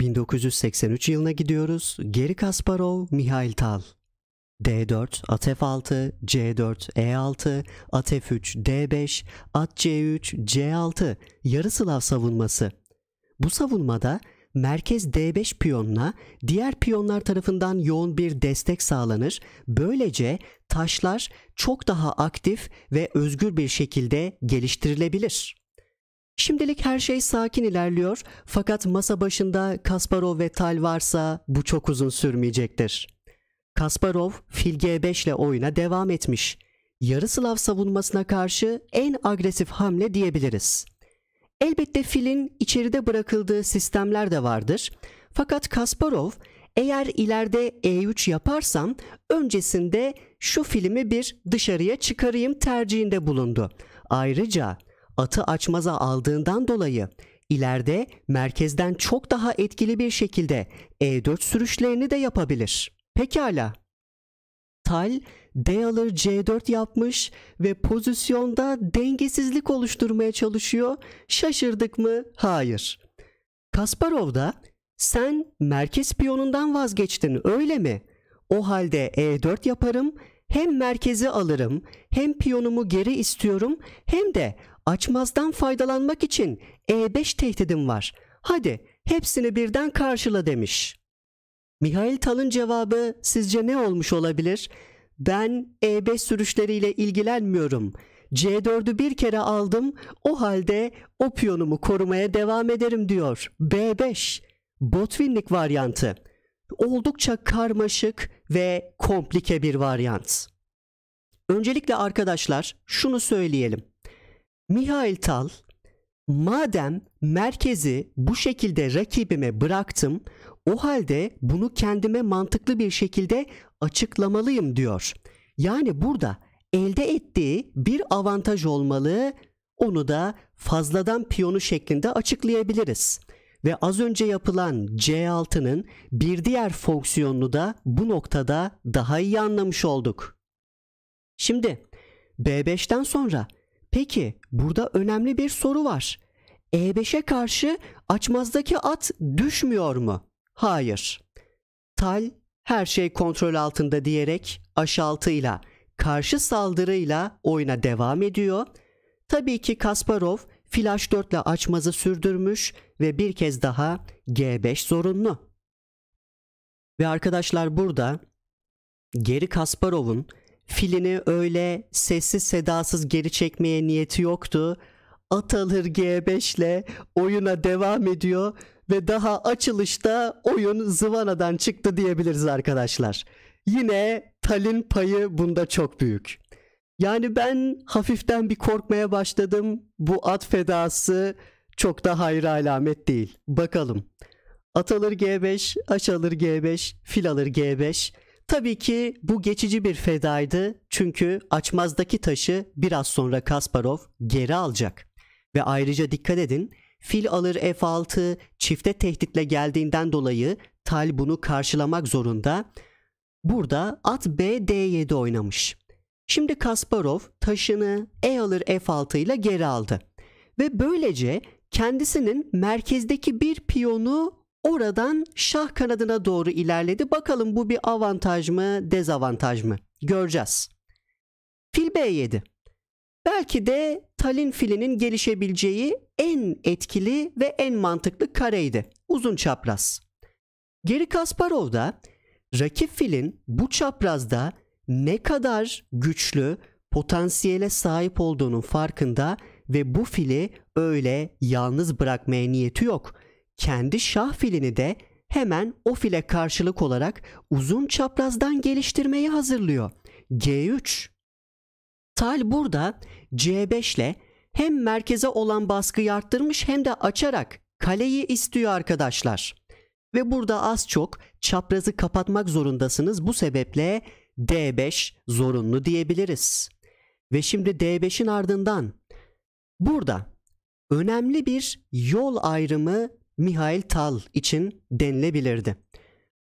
1983 yılına gidiyoruz. Geri Kasparov, Mihail Tal. D4, at F6, C4, E6, at F3, D5, at C3, C6 yarı Slav savunması. Bu savunmada merkez D5 piyonuna diğer piyonlar tarafından yoğun bir destek sağlanır. Böylece taşlar çok daha aktif ve özgür bir şekilde geliştirilebilir. Şimdilik her şey sakin ilerliyor fakat masa başında Kasparov ve Tal varsa bu çok uzun sürmeyecektir. Kasparov fil G5 ile oyuna devam etmiş. Yarı Slav savunmasına karşı en agresif hamle diyebiliriz. Elbette filin içeride bırakıldığı sistemler de vardır. Fakat Kasparov eğer ileride E3 yaparsam öncesinde şu filmi bir dışarıya çıkarayım tercihinde bulundu. Ayrıca atı açmaza aldığından dolayı ileride merkezden çok daha etkili bir şekilde E4 sürüşlerini de yapabilir. Pekala. Tal D alır C4 yapmış ve pozisyonda dengesizlik oluşturmaya çalışıyor. Şaşırdık mı? Hayır. Kasparov da sen merkez piyonundan vazgeçtin öyle mi? O halde E4 yaparım, hem merkezi alırım, hem piyonumu geri istiyorum hem de açmazdan faydalanmak için E5 tehdidim var. Hadi hepsini birden karşıla demiş. Mihail Tal'ın cevabı sizce ne olmuş olabilir? Ben E5 sürüşleriyle ilgilenmiyorum. C4'ü bir kere aldım o halde o piyonumu korumaya devam ederim diyor. B5 Botvinnik varyantı. Oldukça karmaşık ve komplike bir varyant. Öncelikle arkadaşlar şunu söyleyelim. Mihail Tal madem merkezi bu şekilde rakibime bıraktım o halde bunu kendime mantıklı bir şekilde açıklamalıyım diyor. Yani burada elde ettiği bir avantaj olmalı onu da fazladan piyonu şeklinde açıklayabiliriz. Ve az önce yapılan C6'nın bir diğer fonksiyonunu da bu noktada daha iyi anlamış olduk. Şimdi B5'ten sonra Peki burada önemli bir soru var. E5'e karşı açmazdaki at düşmüyor mu? Hayır. Tal her şey kontrol altında diyerek aşaltıyla, karşı saldırıyla oyuna devam ediyor. Tabii ki Kasparov fil flash 4 ile açmazı sürdürmüş ve bir kez daha G5 zorunlu. Ve arkadaşlar burada geri Kasparov'un filini öyle sessiz sedasız geri çekmeye niyeti yoktu. At alır G5 ile oyuna devam ediyor ve daha açılışta oyun zıvanadan çıktı diyebiliriz arkadaşlar. Yine Tal'in payı bunda çok büyük. Yani ben hafiften bir korkmaya başladım. Bu at fedası çok da hayra alamet değil. Bakalım. At alır G5, aş alır G5, fil alır G5. Tabii ki bu geçici bir fedaydı çünkü açmazdaki taşı biraz sonra Kasparov geri alacak. Ve ayrıca dikkat edin fil alır F6 çifte tehditle geldiğinden dolayı Tal bunu karşılamak zorunda. Burada at B D7 oynamış. Şimdi Kasparov taşını E alır F6 ile geri aldı. Ve böylece kendisinin merkezdeki bir piyonu Oradan şah kanadına doğru ilerledi. Bakalım bu bir avantaj mı, dezavantaj mı? Göreceğiz. Fil B7. Belki de Talin filinin gelişebileceği en etkili ve en mantıklı kareydi. Uzun çapraz. Geri Kasparov da rakip filin bu çaprazda ne kadar güçlü potansiyele sahip olduğunun farkında ve bu fili öyle yalnız bırakmaya niyeti yok.'' kendi şah filini de hemen o file karşılık olarak uzun çaprazdan geliştirmeyi hazırlıyor. G3 Tal burada C5 ile hem merkeze olan baskıyı arttırmış hem de açarak kaleyi istiyor arkadaşlar. Ve burada az çok çaprazı kapatmak zorundasınız. Bu sebeple D5 zorunlu diyebiliriz. Ve şimdi D5'in ardından burada önemli bir yol ayrımı Mihail Tal için denilebilirdi.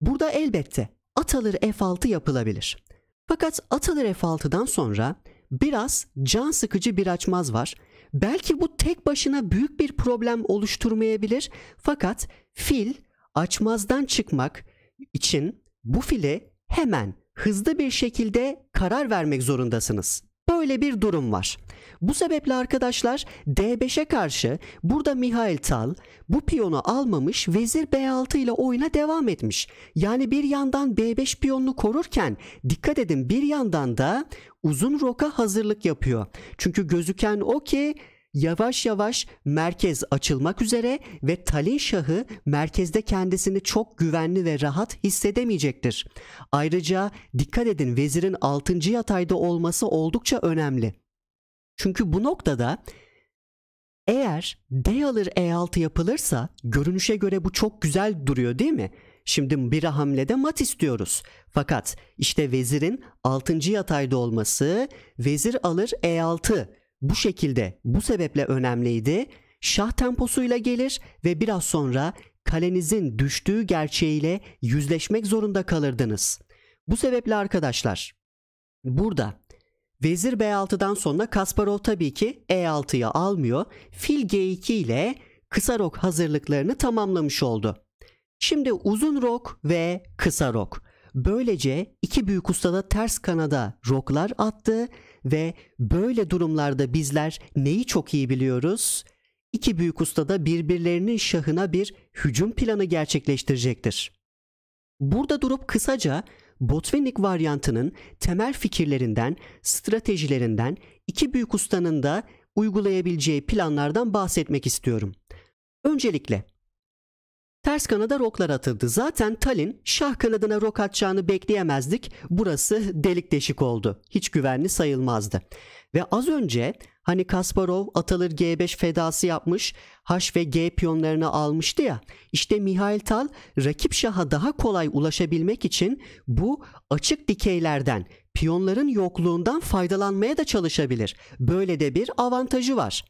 Burada elbette Atalır F6 yapılabilir. Fakat Atalır F6'dan sonra biraz can sıkıcı bir açmaz var. Belki bu tek başına büyük bir problem oluşturmayabilir fakat fil açmazdan çıkmak için bu fili hemen hızlı bir şekilde karar vermek zorundasınız. Böyle bir durum var. Bu sebeple arkadaşlar D5'e karşı burada Mihail Tal bu piyonu almamış vezir B6 ile oyuna devam etmiş. Yani bir yandan B5 piyonunu korurken dikkat edin bir yandan da uzun roka hazırlık yapıyor. Çünkü gözüken o ki Yavaş yavaş merkez açılmak üzere ve Talin Şahı merkezde kendisini çok güvenli ve rahat hissedemeyecektir. Ayrıca dikkat edin vezirin 6. yatayda olması oldukça önemli. Çünkü bu noktada eğer D alır E6 yapılırsa görünüşe göre bu çok güzel duruyor değil mi? Şimdi bir hamlede mat istiyoruz. Fakat işte vezirin 6. yatayda olması vezir alır E6 bu şekilde bu sebeple önemliydi. Şah temposuyla gelir ve biraz sonra kalenizin düştüğü gerçeğiyle yüzleşmek zorunda kalırdınız. Bu sebeple arkadaşlar burada vezir B6'dan sonra Kasparov tabii ki E6'ya almıyor. Fil G2 ile kısa rok hazırlıklarını tamamlamış oldu. Şimdi uzun rok ve kısa rok. Böylece iki büyük ustada ters kanada roklar attı ve böyle durumlarda bizler neyi çok iyi biliyoruz? İki büyük usta da birbirlerinin şahına bir hücum planı gerçekleştirecektir. Burada durup kısaca Botvinnik varyantının temel fikirlerinden, stratejilerinden, iki büyük ustanın da uygulayabileceği planlardan bahsetmek istiyorum. Öncelikle Ters kanada roklar atıldı. Zaten Talin şah kanadına rok atacağını bekleyemezdik. Burası delik deşik oldu. Hiç güvenli sayılmazdı. Ve az önce hani Kasparov atılır G5 fedası yapmış, H ve G piyonlarını almıştı ya. İşte Mihail Tal rakip şaha daha kolay ulaşabilmek için bu açık dikeylerden, piyonların yokluğundan faydalanmaya da çalışabilir. Böyle de bir avantajı var.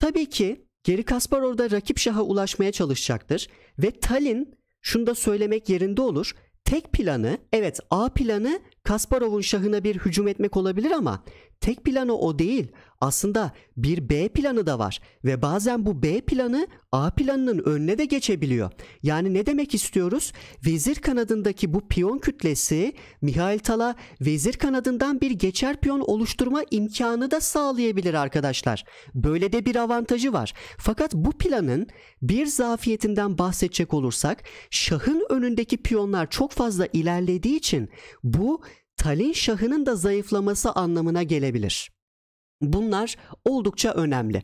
Tabii ki Geri Kasparov da rakip şaha ulaşmaya çalışacaktır ve Talin şunu da söylemek yerinde olur. Tek planı evet A planı Kasparov'un şahına bir hücum etmek olabilir ama Tek planı o değil. Aslında bir B planı da var ve bazen bu B planı A planının önüne de geçebiliyor. Yani ne demek istiyoruz? Vezir kanadındaki bu piyon kütlesi Mihail Tal'a vezir kanadından bir geçer piyon oluşturma imkanı da sağlayabilir arkadaşlar. Böyle de bir avantajı var. Fakat bu planın bir zafiyetinden bahsedecek olursak şahın önündeki piyonlar çok fazla ilerlediği için bu Talin şahının da zayıflaması anlamına gelebilir. Bunlar oldukça önemli.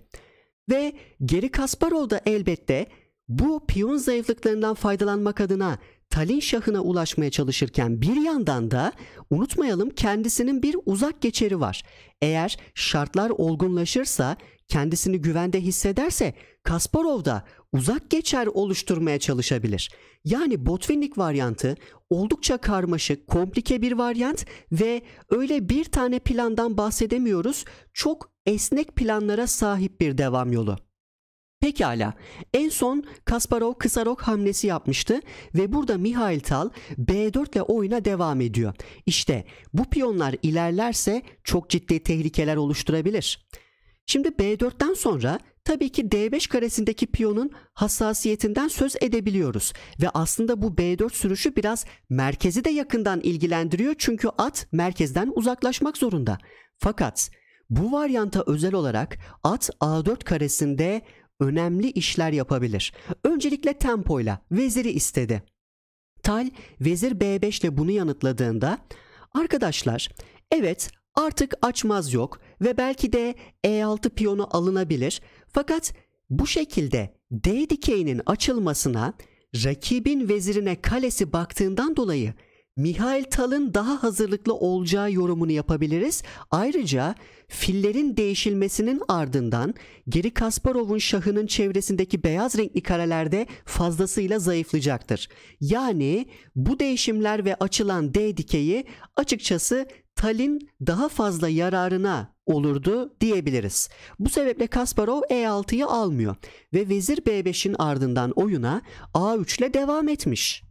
Ve Geri Kasparov da elbette bu piyon zayıflıklarından faydalanmak adına Talin şahına ulaşmaya çalışırken bir yandan da unutmayalım kendisinin bir uzak geçeri var. Eğer şartlar olgunlaşırsa, kendisini güvende hissederse Kasparov da uzak geçer oluşturmaya çalışabilir. Yani Botvinnik varyantı oldukça karmaşık, komplike bir varyant ve öyle bir tane plandan bahsedemiyoruz. Çok esnek planlara sahip bir devam yolu. Pekala. En son Kasparov kısa hamlesi yapmıştı ve burada Mihail Tal B4 ile oyuna devam ediyor. İşte bu piyonlar ilerlerse çok ciddi tehlikeler oluşturabilir. Şimdi B4'ten sonra tabii ki D5 karesindeki piyonun hassasiyetinden söz edebiliyoruz. Ve aslında bu B4 sürüşü biraz merkezi de yakından ilgilendiriyor çünkü at merkezden uzaklaşmak zorunda. Fakat bu varyanta özel olarak at A4 karesinde önemli işler yapabilir. Öncelikle tempoyla veziri istedi. Tal vezir B5 ile bunu yanıtladığında arkadaşlar evet Artık açmaz yok ve belki de E6 piyonu alınabilir. Fakat bu şekilde D dikeyinin açılmasına rakibin vezirine kalesi baktığından dolayı Mihail Tal'ın daha hazırlıklı olacağı yorumunu yapabiliriz. Ayrıca fillerin değişilmesinin ardından geri Kasparov'un şahının çevresindeki beyaz renkli karelerde fazlasıyla zayıflayacaktır. Yani bu değişimler ve açılan D dikeyi açıkçası Tal'in daha fazla yararına olurdu diyebiliriz. Bu sebeple Kasparov E6'yı almıyor ve vezir B5'in ardından oyuna A3 ile devam etmiş.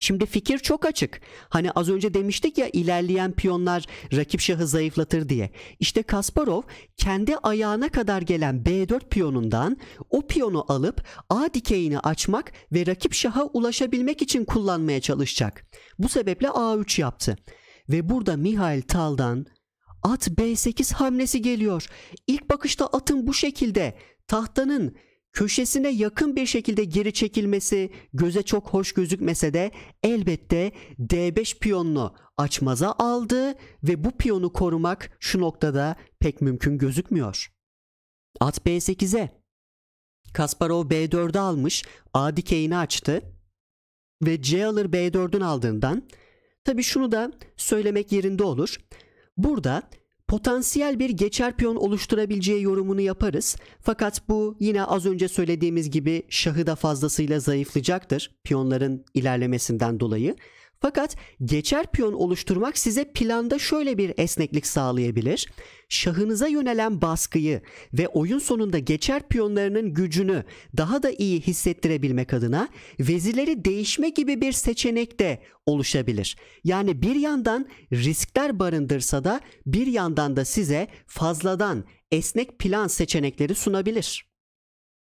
Şimdi fikir çok açık. Hani az önce demiştik ya ilerleyen piyonlar rakip şahı zayıflatır diye. İşte Kasparov kendi ayağına kadar gelen B4 piyonundan o piyonu alıp A dikeyini açmak ve rakip şaha ulaşabilmek için kullanmaya çalışacak. Bu sebeple A3 yaptı ve burada Mihail Tal'dan at B8 hamlesi geliyor. İlk bakışta atın bu şekilde tahtanın köşesine yakın bir şekilde geri çekilmesi göze çok hoş gözükmese de elbette D5 piyonunu açmaza aldı ve bu piyonu korumak şu noktada pek mümkün gözükmüyor. At B8'e. Kasparov B4'ü almış, A dikeyini açtı ve C alır B4'ün aldığından Tabi şunu da söylemek yerinde olur. Burada potansiyel bir geçer piyon oluşturabileceği yorumunu yaparız. Fakat bu yine az önce söylediğimiz gibi şahı da fazlasıyla zayıflayacaktır piyonların ilerlemesinden dolayı. Fakat geçer piyon oluşturmak size planda şöyle bir esneklik sağlayabilir. Şahınıza yönelen baskıyı ve oyun sonunda geçer piyonlarının gücünü daha da iyi hissettirebilmek adına vezirleri değişme gibi bir seçenek de oluşabilir. Yani bir yandan riskler barındırsa da bir yandan da size fazladan esnek plan seçenekleri sunabilir.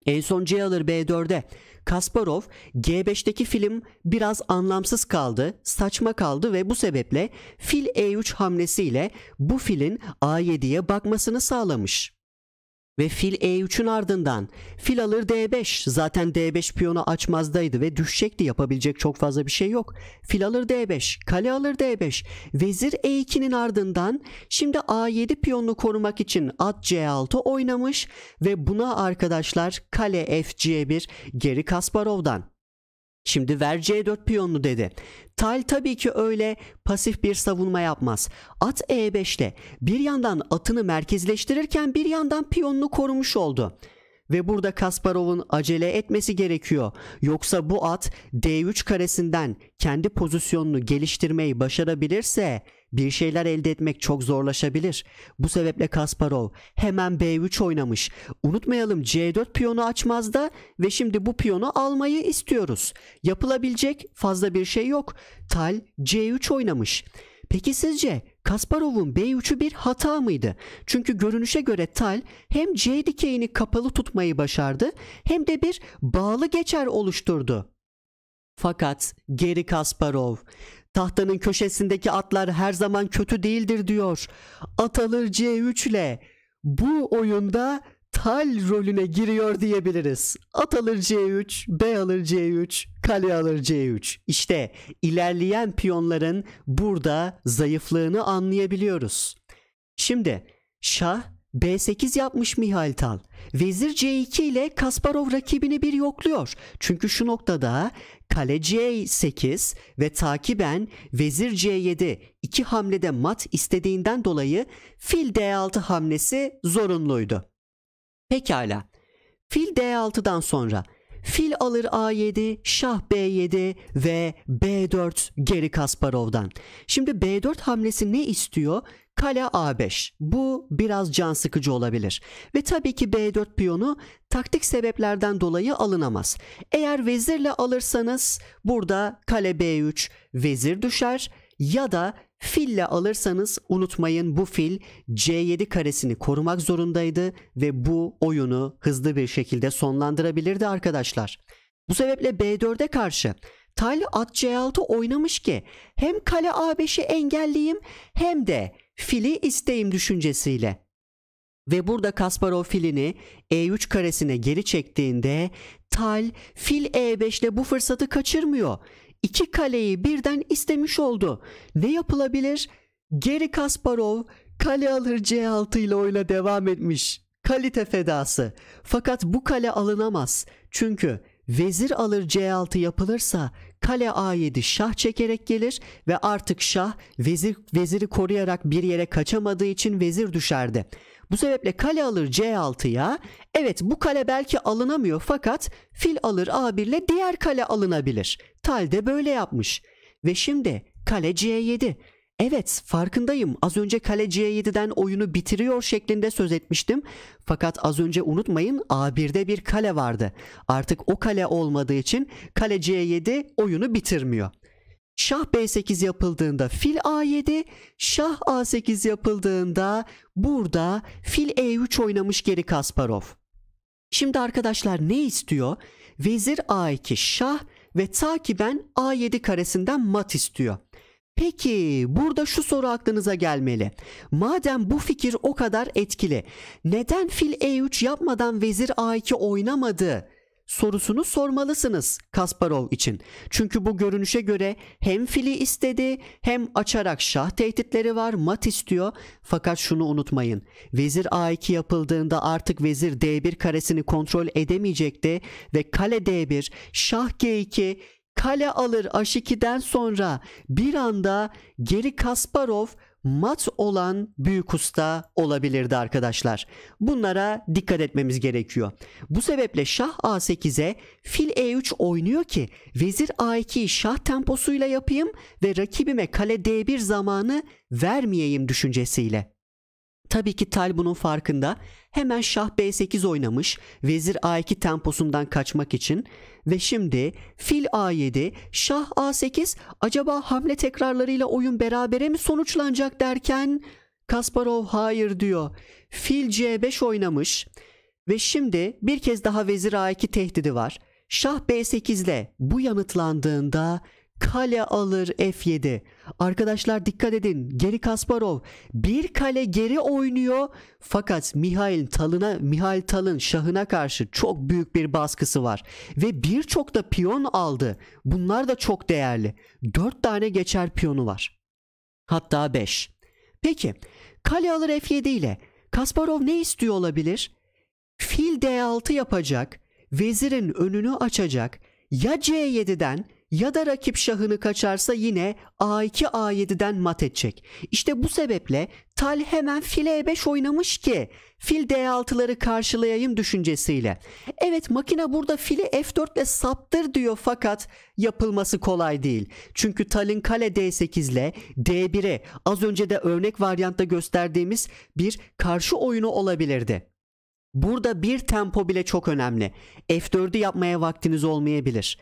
En son C alır B4'e. Kasparov G5'teki film biraz anlamsız kaldı, saçma kaldı ve bu sebeple fil E3 hamlesiyle bu filin A7'ye bakmasını sağlamış ve fil e3'ün ardından fil alır d5 zaten d5 piyonu açmazdaydı ve düşecekti yapabilecek çok fazla bir şey yok fil alır d5 kale alır d5 vezir e2'nin ardından şimdi a7 piyonunu korumak için at c6 oynamış ve buna arkadaşlar kale f 1 geri Kasparov'dan Şimdi ver C4 piyonunu dedi. Tal tabii ki öyle pasif bir savunma yapmaz. At E5'te bir yandan atını merkezleştirirken bir yandan piyonunu korumuş oldu. Ve burada Kasparov'un acele etmesi gerekiyor. Yoksa bu at D3 karesinden kendi pozisyonunu geliştirmeyi başarabilirse bir şeyler elde etmek çok zorlaşabilir. Bu sebeple Kasparov hemen B3 oynamış. Unutmayalım C4 piyonu açmazda ve şimdi bu piyonu almayı istiyoruz. Yapılabilecek fazla bir şey yok. Tal C3 oynamış. Peki sizce Kasparov'un B3'ü bir hata mıydı? Çünkü görünüşe göre Tal hem C dikeyini kapalı tutmayı başardı hem de bir bağlı geçer oluşturdu. Fakat geri Kasparov Tahtanın köşesindeki atlar her zaman kötü değildir diyor. At alır C3 ile bu oyunda tal rolüne giriyor diyebiliriz. At alır C3, B alır C3, kale alır C3. İşte ilerleyen piyonların burada zayıflığını anlayabiliyoruz. Şimdi şah B8 yapmış Mihail Tal. Vezir C2 ile Kasparov rakibini bir yokluyor. Çünkü şu noktada kale C8 ve takiben vezir C7 iki hamlede mat istediğinden dolayı fil D6 hamlesi zorunluydu. Pekala. Fil D6'dan sonra fil alır A7, şah B7 ve B4 geri Kasparov'dan. Şimdi B4 hamlesi ne istiyor? Kale A5. Bu biraz can sıkıcı olabilir. Ve tabii ki B4 piyonu taktik sebeplerden dolayı alınamaz. Eğer vezirle alırsanız burada kale B3 vezir düşer ya da fille alırsanız unutmayın bu fil C7 karesini korumak zorundaydı ve bu oyunu hızlı bir şekilde sonlandırabilirdi arkadaşlar. Bu sebeple B4'e karşı Tal at C6 oynamış ki hem kale A5'i engelleyeyim hem de fili isteyim düşüncesiyle. Ve burada Kasparov filini E3 karesine geri çektiğinde Tal fil E5 ile bu fırsatı kaçırmıyor. İki kaleyi birden istemiş oldu. Ne yapılabilir? Geri Kasparov kale alır C6 ile oyuna devam etmiş. Kalite fedası. Fakat bu kale alınamaz. Çünkü vezir alır C6 yapılırsa kale A7 şah çekerek gelir ve artık şah vezir, veziri koruyarak bir yere kaçamadığı için vezir düşerdi. Bu sebeple kale alır C6'ya. Evet bu kale belki alınamıyor fakat fil alır A1 ile diğer kale alınabilir. Tal de böyle yapmış. Ve şimdi kale C7. Evet farkındayım az önce Kale c 7'den oyunu bitiriyor şeklinde söz etmiştim. Fakat az önce unutmayın A1'de bir kale vardı. Artık o kale olmadığı için Kale c 7 oyunu bitirmiyor. Şah B8 yapıldığında fil A7, şah A8 yapıldığında burada fil E3 oynamış geri Kasparov. Şimdi arkadaşlar ne istiyor? Vezir A2 şah ve takiben A7 karesinden mat istiyor. Peki burada şu soru aklınıza gelmeli. Madem bu fikir o kadar etkili neden fil E3 yapmadan vezir A2 oynamadı? sorusunu sormalısınız Kasparov için. Çünkü bu görünüşe göre hem fili istedi hem açarak şah tehditleri var mat istiyor. Fakat şunu unutmayın. Vezir A2 yapıldığında artık vezir D1 karesini kontrol edemeyecekti ve kale D1, şah G2, kale alır Aşiki'den sonra bir anda geri Kasparov mat olan büyük usta olabilirdi arkadaşlar. Bunlara dikkat etmemiz gerekiyor. Bu sebeple şah A8'e fil E3 oynuyor ki vezir A2'yi şah temposuyla yapayım ve rakibime kale D1 zamanı vermeyeyim düşüncesiyle. Tabii ki Tal bunun farkında. Hemen şah b8 oynamış vezir a2 temposundan kaçmak için ve şimdi fil a7, şah a8 acaba hamle tekrarlarıyla oyun berabere mi sonuçlanacak derken Kasparov hayır diyor. Fil c5 oynamış ve şimdi bir kez daha vezir a2 tehdidi var. Şah b8 ile bu yanıtlandığında kale alır f7. Arkadaşlar dikkat edin. Geri Kasparov bir kale geri oynuyor. Fakat Mihail Talın'a Mihail Talın şahına karşı çok büyük bir baskısı var ve birçok da piyon aldı. Bunlar da çok değerli. 4 tane geçer piyonu var. Hatta 5. Peki kale alır F7 ile Kasparov ne istiyor olabilir? Fil D6 yapacak, vezirin önünü açacak. Ya C7'den ya da rakip şahını kaçarsa yine A2 A7'den mat edecek. İşte bu sebeple Tal hemen fil E5 oynamış ki fil D6'ları karşılayayım düşüncesiyle. Evet makine burada fili F4 ile saptır diyor fakat yapılması kolay değil. Çünkü Tal'in kale D8 ile D1'e az önce de örnek varyantta gösterdiğimiz bir karşı oyunu olabilirdi. Burada bir tempo bile çok önemli. F4'ü yapmaya vaktiniz olmayabilir.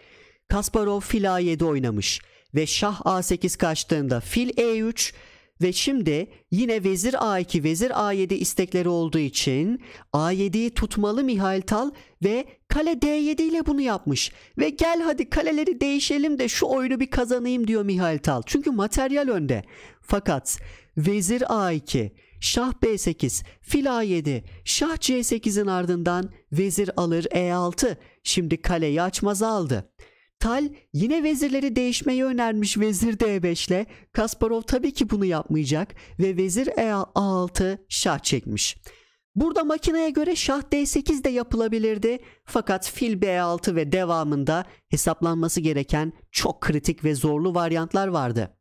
Kasparov fil A7 oynamış ve şah A8 kaçtığında fil E3 ve şimdi yine vezir A2, vezir A7 istekleri olduğu için A7'yi tutmalı Mihail Tal ve kale D7 ile bunu yapmış. Ve gel hadi kaleleri değişelim de şu oyunu bir kazanayım diyor Mihail Tal. Çünkü materyal önde. Fakat vezir A2, şah B8, fil A7, şah C8'in ardından vezir alır E6. Şimdi kaleyi açmaz aldı. Tal yine vezirleri değişmeyi önermiş vezir D5'le. Kasparov tabii ki bunu yapmayacak ve vezir E6 şah çekmiş. Burada makineye göre şah D8 de yapılabilirdi fakat fil B6 ve devamında hesaplanması gereken çok kritik ve zorlu varyantlar vardı.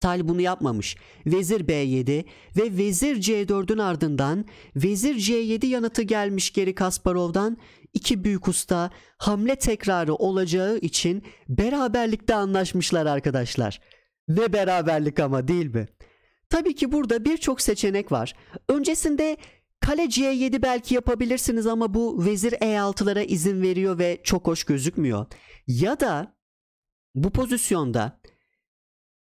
Tal bunu yapmamış. Vezir B7 ve Vezir C4'ün ardından Vezir C7 yanıtı gelmiş geri Kasparov'dan iki büyük usta hamle tekrarı olacağı için beraberlikte anlaşmışlar arkadaşlar. Ne beraberlik ama değil mi? Tabii ki burada birçok seçenek var. Öncesinde kale C7 belki yapabilirsiniz ama bu vezir E6'lara izin veriyor ve çok hoş gözükmüyor. Ya da bu pozisyonda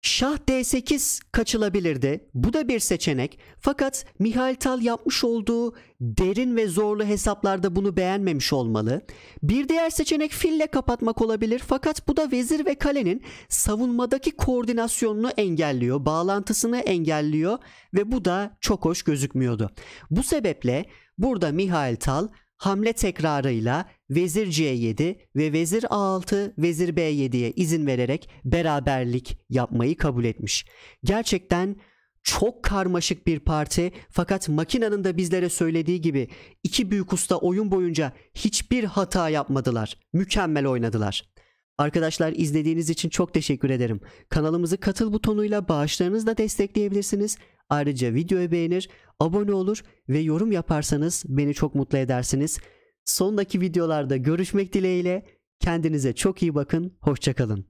Şah D8 kaçılabilirdi. Bu da bir seçenek. Fakat Mihail Tal yapmış olduğu derin ve zorlu hesaplarda bunu beğenmemiş olmalı. Bir diğer seçenek fille kapatmak olabilir. Fakat bu da vezir ve kalenin savunmadaki koordinasyonunu engelliyor, bağlantısını engelliyor ve bu da çok hoş gözükmüyordu. Bu sebeple burada Mihail Tal hamle tekrarıyla vezir C7 ve vezir A6, vezir B7'ye izin vererek beraberlik yapmayı kabul etmiş. Gerçekten çok karmaşık bir parti fakat makinanın da bizlere söylediği gibi iki büyük usta oyun boyunca hiçbir hata yapmadılar. Mükemmel oynadılar. Arkadaşlar izlediğiniz için çok teşekkür ederim. Kanalımızı katıl butonuyla bağışlarınızla destekleyebilirsiniz. Ayrıca videoyu beğenir, abone olur ve yorum yaparsanız beni çok mutlu edersiniz. Sondaki videolarda görüşmek dileğiyle. Kendinize çok iyi bakın. Hoşçakalın.